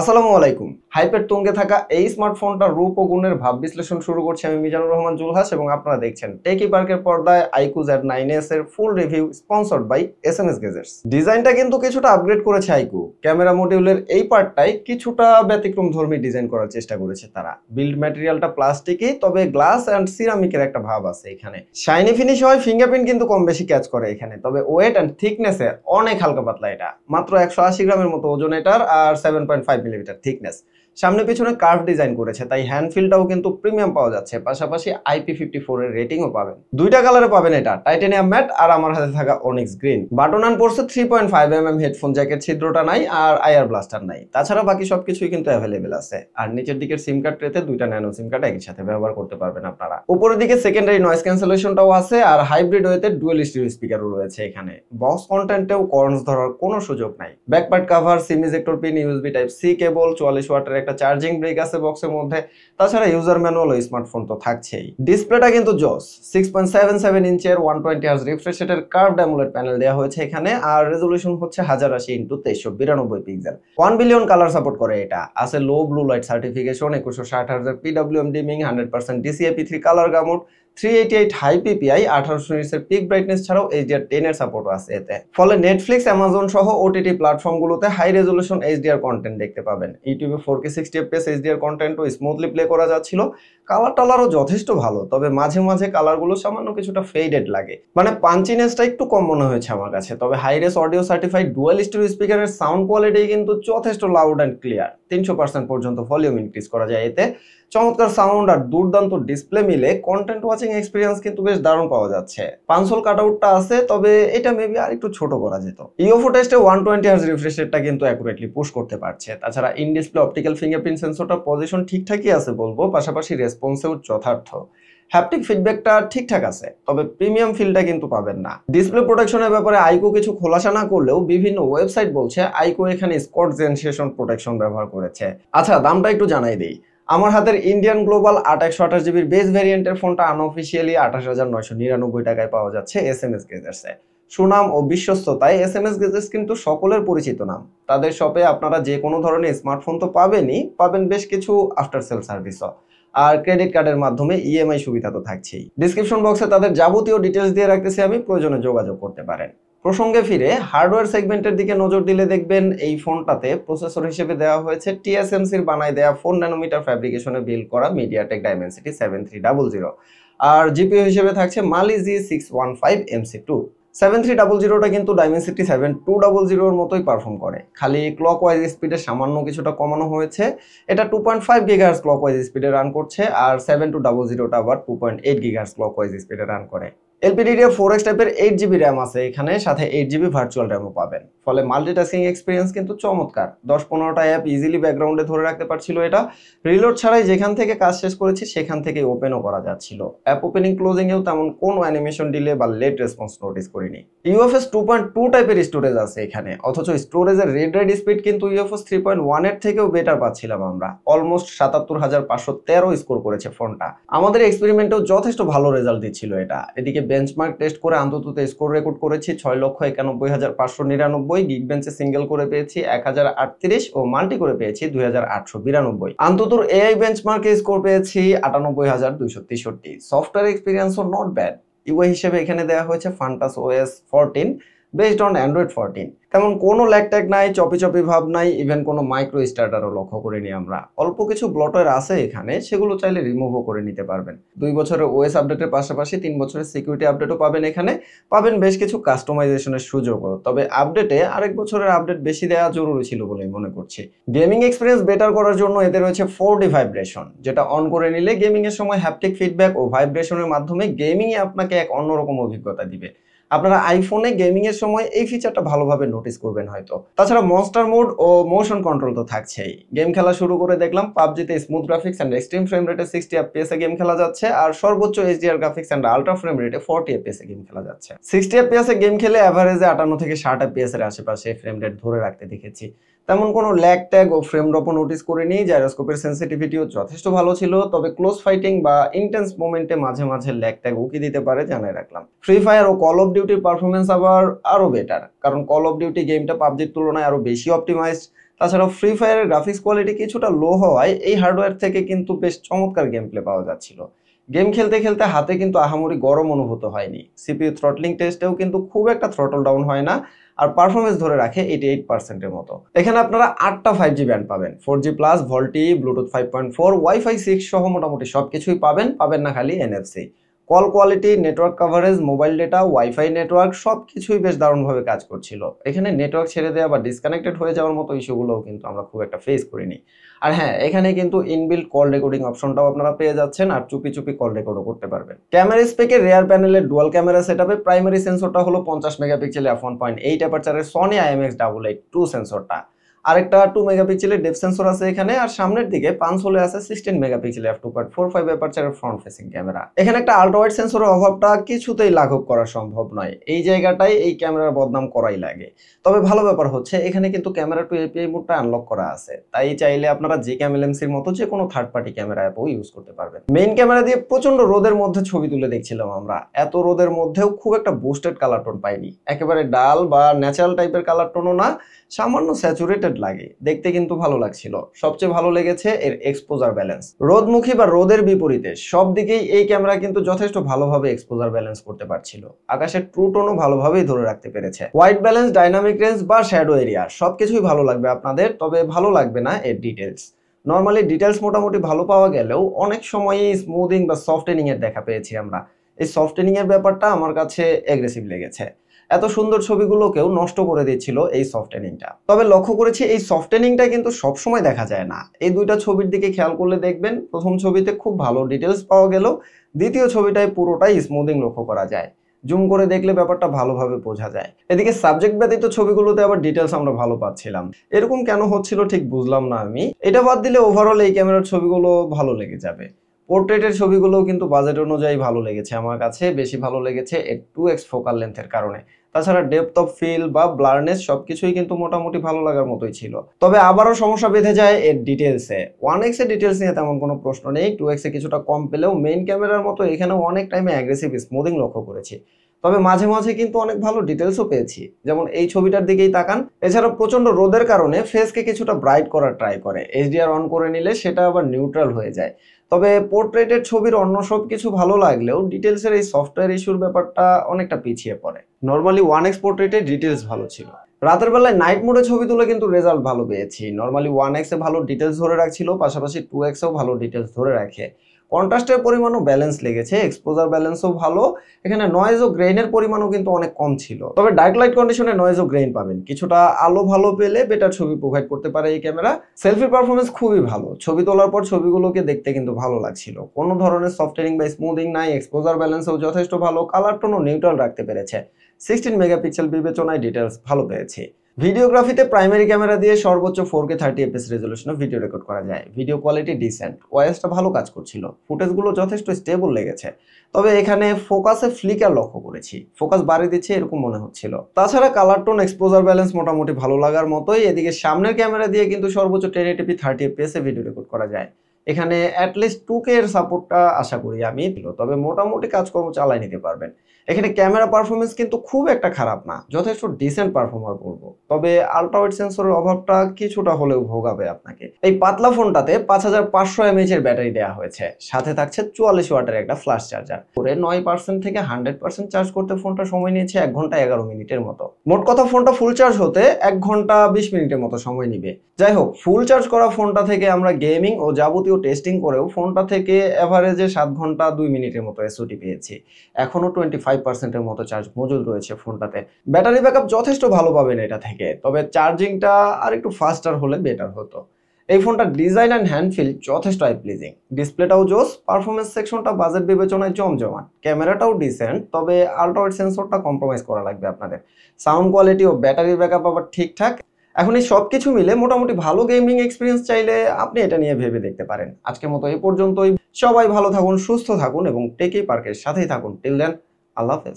আসসালামু আলাইকুম হাইপের তুঙ্গে থাকা এই স্মার্টফোনটার রূপ ও গুণের ভাব বিশ্লেষণ শুরু করছি আমি মিজানুর রহমান জুলহাস এবং আপনারা দেখছেন টেকি পার্কের পর্দায় আইকু জেড নাইন এস এর full review sponsored by S M S gadgets ডিজাইনটা কিন্তু কিছুটা আপগ্রেড করেছে আইকু ক্যামেরা মডিউলের এই পার্টটাই কিছুটা ব্যতিক্রম ধর্মী ডিজাইন করার চেষ্টা করেছে তারা বিল্ড ম্যাটেরিয়ালটা প্লাস্টিকই তবে গ্লাস অ্যান্ড সিরামিকের একটা ভাব আছে এখানে শাইনি ফিনিশ হয় ফিঙ্গারপ্রিন্ট কিন্তু কম বেশি ক্যাচ করে এখানে তবে ওয়েট অ্যান্ড থিকনেসে অনেক হালকা পাতলা এটা মাত্র একশো আশি গ্রামের মতো ওজন এটার আর seven point five millimetre thickness সামনে পেছনে কার্ভ ডিজাইন করেছে তাই হ্যান্ড ফিলটাও কিন্তু প্রিমিয়াম পাওয়া যাচ্ছে পাশাপাশি আইপি ফিফটি ফোরের রেটিংও পাবেন দুইটা কালারে পাবেন এটা টাইটেনিয়াম ম্যাট আর আমার হাতে থাকা অনিক্স গ্রিন বাটন অ্যান্ড পড়ছে three point five M M headphone jacket ছিদ্রটা নাই আর আয়ার ব্লাস্টার নাই তাছাড়া বাকি সব কিছুই কিন্তু অ্যাভেলেবেল আছে আর নিচের দিকের সিম কার্ড ট্রেতে দুইটা ন্যানো সিম কার্ড একই সাথে ব্যবহার করতে পারবেন আপনারা উপরের দিকে সেকেন্ডারি নয়েস ক্যান্সেলেশনটাও আছে আর হাইব্রিড ওয়েতে ডুয়েল স্টিল স্পিকারও রয়েছে এখানে বক্স কন্টেন্টেও কর্নস ধরার কোনো সুযোগ নাই back part cover SIM ejector pin USB type C cable চুয়াল্লিশ ওয়াটার একটা চার্জিং ব্রেক আছে বক্সের মধ্যে তাছাড়া ইউজার ম্যানুয়াল ওই স্মার্টফোন তো থাকছেই ডিসপ্লেটা কিন্তু জস সিক্স পয়েন্ট সেভেন সেভেন ইঞ্চের ওয়ান টোয়েন্টি রিফ্রেশ রেটের কার্ভ অ্যামোলেড প্যানেল দেওয়া হয়েছে এখানে আর রেজলিউশন হচ্ছে হাজার আশি ইন্টু তেইশশো বিরানব্বই pixel one billion colour support করে এটা আছে লো ব্লু লাইট সার্টিফিকেশন একুশশো ষাট হাজার PWM dimming hundred percent DCI P three colour gamut three eighty eight high PPI আঠারোশো এর পিক ব্রাইটনেস ছাড়াও এইচডিআর টেনের সাপোর্টও আছে এতে ফলে নেটফ্লিক্স অ্যামাজন সহ ওটিটি প্ল্যাটফর্মগুলোতে হাই রেজলিউশন এইচডিআর কন্টেন্ট দেখতে পাবেন ইউটিউবে four K sixty FPS HDR কন্টেন্টও স্মুথলি প্লে করা যাচ্ছিল কালার টালারও যথেষ্ট ভালো তবে মাঝে মাঝে কালারগুলো সামান্য কিছুটা ফেডেড লাগে মানে পাঞ্চিনেসটা একটু কম মনে হয়েছে আমার কাছে তবে hi res audio certified dual stereo স্পিকারের সাউন্ড কোয়ালিটি কিন্তু যথেষ্ট লাউড অ্যান্ড ক্লিয়ার তিনশো পার্সেন্ট পর্যন্ত ভলিউম ইনক্রিজ করা যায় এতে চমৎকার সাউন্ড আর দুর্দান্ত ডিসপ্লে মিলে কন্টেন্ট ওয়াচিং এক্সপিরিয়েন্স কিন্তু বেশ দারুণ পাওয়া যাচ্ছে পানসোল কাট আউটটা আছে তবে এটা মেবি আর একটু ছোট করা যেত ইওফো টেস্টে ওয়ান টোয়েন্টি হার্জ রিফ্রেশ রেটটা কিন্তু অ্যাকুরেটলি পুশ করতে পারছে তাছাড়া ইন ডিসপ্লে অপটিক্যাল ফিঙ্গারপ্রিন্ট সেন্সরটা পজিশন ঠিকঠাকই আছে বলবো পাশাপাশি রেসপন্সেও যথার্থ হ্যাপটিক ফিডব্যাকটা ঠিকঠাক আছে তবে প্রিমিয়াম ফিলটা কিন্তু পাবেন না ডিসপ্লে প্রোটেকশনের ব্যাপারে আইকো কিছু খোলাসা না করলেও বিভিন্ন ওয়েবসাইট বলছে আইকো এখানে স্কট জেনসেশন প্রোটেকশন ব্যবহার করেছে আচ্ছা দামটা একটু জানাই দিই আমার হাতের ইন্ডিয়ান গ্লোবাল আট একশো আঠাশ জিবির বেস ভ্যারিয়েন্টের ফোনটা আনঅফিসিয়ালি আঠাশ হাজার নয়শো নিরানব্বই টাকায় পাওয়া যাচ্ছে এস এম এস গেজার্সে সুনাম ও বিশ্বস্ততায় এস এম এস গেজার্স কিন্তু সকলের পরিচিত নাম তাদের শপে আপনারা যে কোনো ধরনের স্মার্টফোন তো পাবেনই পাবেন বেশ কিছু আফটার সেল সার্ভিসও আর ক্রেডিট কার্ডের মাধ্যমে ইএমআই e সুবিধা তো থাকছেই ডিসক্রিপশন বক্সে তাদের যাবতীয় ডিটেলস দিয়ে রাখতেছি আমি প্রয়োজনে যোগাযোগ করতে পারেন প্রসঙ্গে ফিরে হার্ডওয়্যার সেগমেন্টের দিকে নজর দিলে দেখবেন এই ফোনটাতে প্রসেসর হিসেবে দেওয়া হয়েছে টিএসএমসির বানায় দেওয়া ফোর ন্যানোমিটার ফ্যাব্রিকেশনে বিল করা MediaTek Dimensity seven three double zero আর জিপিও হিসেবে থাকছে Mali G six one five MC two seven three double জিরোটা কিন্তু ডাইমেন্সিটি সেভেন টু ডাবল জিরোর মতোই পারফর্ম করে খালি ক্লক ওয়াইজ স্পিডে সামান্য কিছুটা কমানো হয়েছে এটা two point five gigahertz clock wise স্পিডে রান করছে আর সেভেন টু ডাবল জিরোটা আবার two point eight gigahertz clock wise স্পিডে রান করে এলপিডিডিএ ফোর এক্স টাইপের এইট জিবি র্যাম আছে এখানে সাথে এইট জিবি ভার্চুয়াল র্যামও পাবেন ফলে মাল্টিটাস্কিং এক্সপিরিয়েন্স কিন্তু চমৎকার দশ পনেরোটা অ্যাপ ইজিলি ব্যাকগ্রাউন্ডে ধরে রাখতে পারছিল এটা রিলোড ছাড়াই যেখান থেকে কাজ শেষ করেছি সেখান থেকে ওপেনও করা যাচ্ছিল অ্যাপ ওপেনিং ক্লোজিংয়েও তেমন কোনো অ্যানিমেশন ডিলে বা লেট রেসপন্স নোটিস করিনি ইউএফএস টু পয়েন্ট টু টাইপের স্টোরেজ আছে এখানে অথচ স্টোরেজের রেড রেড স্পিড কিন্তু ইউএফএস থ্রি পয়েন্ট ওয়ানের থেকেও বেটার পাচ্ছিলাম আমরা অলমোস্ট সাতাত্তর হাজার পাঁচশো তেরো স্কোর করেছে ফোনটা আমাদের এক্সপেরিমেন্টেও যথেষ্ট ভালো রেজাল্ট দিচ্ছিল এটা এদিকে বেঞ্চমার্ক টেস্ট করে অন্তত স্কোর রেকর্ড করেছি ছয় লক্ষ একানব্বই হাজার পাঁচশো নিরানব্বই গিগ বেঞ্চে সিঙ্গেল করে পেয়েছি এক হাজার আটত্রিশ ও মাল্টি করে পেয়েছি দুই হাজার আটশো বিরানব্বই অন্তত এআই বেঞ্চমার্কে স্কোর পেয়েছি আটানব্বই হাজার দুইশো তেষট্টি সফটওয়্যার এক্সপিরিয়েন্সও নট ব্যাড ইউ হিসেবে এখানে দেওয়া হয়েছে Funtouch OS fourteen based on Android fourteen তেমন কোনো ল্যাকট্যাক নাই চপি চপি ভাব নাই ইভেন কোনো মাইক্রো স্টার্টারও লক্ষ্য করিনি আমরা অল্প কিছু ব্লটের আছে এখানে সেগুলো চাইলে রিমুভও করে নিতে পারবেন দুই বছরের ওএস আপডেটের পাশাপাশি তিন বছরের সিকিউরিটি আপডেটও পাবেন এখানে পাবেন বেশ কিছু কাস্টমাইজেশনের সুযোগও তবে আপডেটে আরেক বছরের আপডেট বেশি দেওয়া জরুরি ছিল বলেই মনে করছি গেমিং এক্সপিরিয়েন্স বেটার করার জন্য এতে রয়েছে ফোর ডি ভাইব্রেশন যেটা অন করে নিলে গেমিংয়ের সময় হ্যাপটিক ফিডব্যাক ও ভাইব্রেশনের মাধ্যমে গেমিংয়ে আপনাকে এক অন্যরকম অভিজ্ঞতা দিবে আপনারা আইফোনে গেমিংয়ের সময় এই ফিচারটা ভালোভাবে নোটিস করবেন হয়তো তাছাড়া মনস্টার মোড ও মোশন কন্ট্রোল তো থাকছেই গেম খেলা শুরু করে দেখলাম পাবজিতে smooth graphics and extreme frame রেটে সিক্সটি এফপিএসে গেম খেলা যাচ্ছে আর সর্বোচ্চ HDR graphics and ultra frame রেটে ফোরটি এফপিএসে গেম খেলা যাচ্ছে সিক্সটি এফপিএসে গেম খেলে অ্যাভারেজে আটান্ন থেকে ষাট এফপিএসের আশেপাশে ফ্রেম রেট ধরে রাখতে দেখেছি তেমন কোনো ল্যাগ ট্যাগ ও ফ্রেম ড্রপও নোটিস করিনি জাইরোস্কোপের সেন্সিটিভিটিও যথেষ্ট ভালো ছিল তবে ক্লোজ ফাইটিং বা ইন্টেন্স মোমেন্টে মাঝে মাঝে ল্যাগ ট্যাগ উকি দিতে পারে জানাই রাখলাম ফ্রি ফায়ার ও কল অফ ডিউটির পারফরমেন্স আবার আরও বেটার কারণ কল অফ ডিউটি গেমটা পাবজির তুলনায় আরও বেশি অপটিমাইজড তাছাড়াও ফ্রি ফায়ারের গ্রাফিক্স কোয়ালিটি কিছুটা লো হওয়ায় এই হার্ডওয়্যার থেকে কিন্তু বেশ চমৎকার গেম প্লে পাওয়া যাচ্ছিল গেম খেলতে খেলতে হাতে কিন্তু আহামরি গরম অনুভূত হয়নি সিপিউ থ্রটলিং টেস্টেও কিন্তু খুব একটা থ্রটল ডাউন হয় না আর পারফরমেন্স ধরে রাখে এইটি এইট পার্সেন্টের মতো এখানে আপনারা আটটা ফাইভ জি ব্যান্ড পাবেন four G plus VoLTE Bluetooth five point four WiFi six সহ মোটামুটি সব কিছুই পাবেন পাবেন না খালি NFC call quality network coverage mobile data WiFi network সব কিছুই বেশ দারুণভাবে কাজ করছিল এখানে নেটওয়ার্ক ছেড়ে দেওয়া বা ডিসকানেক্টেড হয়ে যাওয়ার মতো ইস্যুগুলোও কিন্তু আমরা খুব একটা ফেস করিনি আর হ্যাঁ এখানে কিন্তু ইনবিল্ড কল রেকর্ডিং অপশনটাও আপনারা পেয়ে যাচ্ছেন আর চুপি চুপি কল রেকর্ডও করতে পারবেন ক্যামেরা স্পেকের রেয়ার প্যানেলের ডুয়াল ক্যামেরা সেট প্রাইমারি সেন্সরটা হলো পঞ্চাশ megapixel F one point eight অ্যাপারচারের Sony IMX double eight two সেন্সরটা আরেকটা টু মেগাপিক্সেলের ডেপ সেন্সর আছে এখানে আর সামনের দিকে পাঁচ হলে আছে sixteen megapixel F two point four five চার ফ্রন্ট ফেসিং ক্যামেরা এখানে একটা আল্ট্রাওয়াইড সেন্সরের অভাবটা কিছুতেই লাঘব করা সম্ভব নয় এই জায়গাটাই এই ক্যামেরার বদনাম করাই লাগে তবে ভালো ব্যাপার হচ্ছে এখানে কিন্তু ক্যামেরা টু এপিআই মোডটা আনলক করা আছে তাই চাইলে আপনারা যে ক্যামেলেন্সির মতো যে কোনো থার্ড পার্টি ক্যামেরা অ্যাপও ইউজ করতে পারবেন মেইন ক্যামেরা দিয়ে প্রচন্ড রোদের মধ্যে ছবি তুলে দেখছিলাম আমরা এত রোদের মধ্যেও খুব একটা বুস্টেড কালার টোন পাইনি একেবারে ডাল বা ন্যাচারাল টাইপের কালার টোনও না সামান্য স্যাচুরেটেড লাগে দেখতে কিন্তু ভালো লাগছিল সবচেয়ে ভালো লেগেছে এর এক্সপোজার ব্যালেন্স রোদমুখী বা রোদের বিপরীতে সব দিকেই এই ক্যামেরা কিন্তু যথেষ্ট ভালোভাবে এক্সপোজার ব্যালেন্স করতে পারছিল আকাশের ট্রু ভালোভাবেই ধরে রাখতে পেরেছে হোয়াইট ব্যালেন্স ডাইনামিক রেঞ্জ বা শ্যাডো এরিয়া সবকিছুই ভালো লাগবে আপনাদের তবে ভালো লাগবে না এর ডিটেলস নর্মালি ডিটেলস মোটামুটি ভালো পাওয়া গেলেও অনেক সময়ই স্মুদিং বা সফটেনিংয়ের দেখা পেয়েছি আমরা এই সফটেনিংয়ের ব্যাপারটা আমার কাছে অ্যাগ্রেসিভ লেগেছে এত সুন্দর ছবিগুলোকেও নষ্ট করে দিচ্ছিল এই সফটেনিংটা তবে লক্ষ্য করেছি এই সফটেনিংটা কিন্তু সবসময় দেখা যায় না এই দুইটা ছবির দিকে খেয়াল করলে দেখবেন প্রথম ছবিতে খুব ভালো ডিটেলস পাওয়া গেল দ্বিতীয় ছবিটায় পুরোটাই স্মুদিং লক্ষ্য করা যায় জুম করে দেখলে ব্যাপারটা ভালোভাবে বোঝা যায় এদিকে সাবজেক্ট ব্যতীত ছবিগুলোতে আবার ডিটেলস আমরা ভালো পাচ্ছিলাম এরকম কেন হচ্ছিল ঠিক বুঝলাম না আমি এটা বাদ দিলে ওভারঅল এই ক্যামেরার ছবিগুলো ভালো লেগে যাবে পোর্ট্রেটের ছবিগুলোও কিন্তু বাজেট অনুযায়ী ভালো লেগেছে আমার কাছে বেশি ভালো লেগেছে এর টু এক্স ফোকাল লেন্থের কারণে তাছাড়া ডেপথ অফ ফিল বা ব্লারনেস সবকিছুই কিন্তু মোটামুটি ভালো লাগার মতোই ছিল তবে আবারও সমস্যা বেঁধে যায় এর ডিটেলসে ওয়ান এক্স এর ডিটেলস নিয়ে তেমন কোনো প্রশ্ন নেই টু এক্সে কিছুটা কম পেলেও মেইন ক্যামেরার মতো এখানেও অনেক টাইমে অ্যাগ্রেসিভ স্মুদিং লক্ষ্য করেছি তবে মাঝে মাঝে কিন্তু অনেক ভালো ডিটেলসও পেয়েছি যেমন এই ছবিটার দিকেই তাকান এছাড়া প্রচন্ড রোদের কারণে ফেসকে কিছুটা ব্রাইট করার ট্রাই করে এইচডিআর অন করে নিলে সেটা আবার নিউট্রাল হয়ে যায় তবে পোর্ট্রেটের ছবির অন্য সব কিছু ভালো লাগলেও ডিটেলসের এই সফটওয়্যার ইস্যুর ব্যাপারটা অনেকটা পিছিয়ে পড়ে নর্মালি ওয়ান এক্স পোর্ট্রেটে ডিটেলস ভালো ছিল রাতের বেলায় নাইট মোডে ছবি তুলে কিন্তু রেজাল্ট ভালো পেয়েছি নর্মালি ওয়ান এক্সে ভালো ডিটেলস ধরে রাখছিল পাশাপাশি টু এক্সেও ভালো ডিটেলস ধরে রাখে কন্ট্রাস্টের পরিমাণও ব্যালেন্স লেগেছে এক্সপোজার ব্যালেন্সও ভালো এখানে নয়েজ ও গ্রেইনের পরিমাণও কিন্তু অনেক কম ছিল তবে ডার্ক লাইট কন্ডিশনে নয়েজ ও গ্রেইন পাবেন কিছুটা আলো ভালো পেলে বেটার ছবি প্রোভাইড করতে পারে এই ক্যামেরা সেলফি পারফরমেন্স খুবই ভালো ছবি তোলার পর ছবিগুলোকে দেখতে কিন্তু ভালো লাগছিল কোনো ধরনের সফটওয়্যারিং বা স্মুদিং নাই এক্সপোজার ব্যালেন্সও যথেষ্ট ভালো কালার টোনও নিউট্রাল রাখতে পেরেছে সিক্সটিন মেগাপিক্সেল বিবেচনায় ডিটেলস ভালো পেয়েছে ভিডিওগ্রাফিতে প্রাইমারি ক্যামেরা দিয়ে সর্বোচ্চ ফোর কে থার্টি এফএস রেজলিউশনে ভিডিও রেকর্ড করা যায় ভিডিও কোয়ালিটি ডিসেন্ট ওয়াইসটা ভালো কাজ করছিল ফুটেজগুলো যথেষ্ট স্টেবল লেগেছে তবে এখানে ফোকাসে ফ্লিকার লক্ষ্য করেছি ফোকাস বাড়িয়ে দিচ্ছে এরকম মনে হচ্ছিল তাছাড়া কালার টোন এক্সপোজার ব্যালেন্স মোটামুটি ভালো লাগার মতোই এদিকে সামনের ক্যামেরা দিয়ে কিন্তু সর্বোচ্চ টেন এটিপি থার্টি এফপিএসে ভিডিও রেকর্ড করা যায় এখানে অ্যাটলিস্ট টুকের এর সাপোর্টটা আশা করি আমি তবে মোটামুটি কাজকর্ম চালাই নিতে পারবেন এখানে ক্যামেরা পারফরমেন্স কিন্তু খুব একটা খারাপ না যথেষ্ট ডিসেন্ট পারফর্মার করব তবে আলট্রাওয়েড সেন্সরের অভাবটা কিছুটা হলেও ভোগাবে আপনাকে এই পাতলা ফোনটাতে পাঁচ হাজার পাঁচশো এমএইচ এর ব্যাটারি দেওয়া হয়েছে সাথে থাকছে চুয়াল্লিশ ওয়াটের একটা ফ্লাশ চার্জার করে নয় পার্সেন্ট থেকে হান্ড্রেড পার্সেন্ট চার্জ করতে ফোনটা সময় নিয়েছে এক ঘন্টা এগারো মিনিটের মতো মোট কথা ফোনটা ফুল চার্জ হতে এক ঘন্টা বিশ মিনিটের মতো সময় নিবে যাই হোক ফুল চার্জ করা ফোনটা থেকে আমরা গেমিং ও যাবতীয় ভিডিও টেস্টিং করেও ফোনটা থেকে অ্যাভারেজে সাত ঘন্টা দুই মিনিটের মতো এসওটি পেয়েছি এখনও টোয়েন্টি ফাইভ পার্সেন্টের মতো চার্জ মজুদ রয়েছে ফোনটাতে ব্যাটারি ব্যাকআপ যথেষ্ট ভালো পাবেন এটা থেকে তবে চার্জিংটা আর একটু ফাস্টার হলে বেটার হতো এই ফোনটার ডিজাইন অ্যান্ড হ্যান্ডফিল যথেষ্ট আই প্লিজিং ডিসপ্লেটাও জোস পারফরমেন্স সেকশনটা বাজেট বিবেচনায় জমজমান ক্যামেরাটাও ডিসেন্ট তবে আল্ট্রাওয়েড সেন্সরটা কম্প্রোমাইজ করা লাগবে আপনাদের সাউন্ড কোয়ালিটি ও ব্যাটারি ব্যাকআপ আবার ঠিকঠাক এখন এই সব কিছু মিলে মোটামুটি ভালো গেমিং এক্সপিরিয়েন্স চাইলে আপনি এটা নিয়ে ভেবে দেখতে পারেন আজকের মতো এ পর্যন্তই সবাই ভালো থাকুন সুস্থ থাকুন এবং টেকি পার্কের সাথেই থাকুন টিল দেন আল্লাহ হাফেজ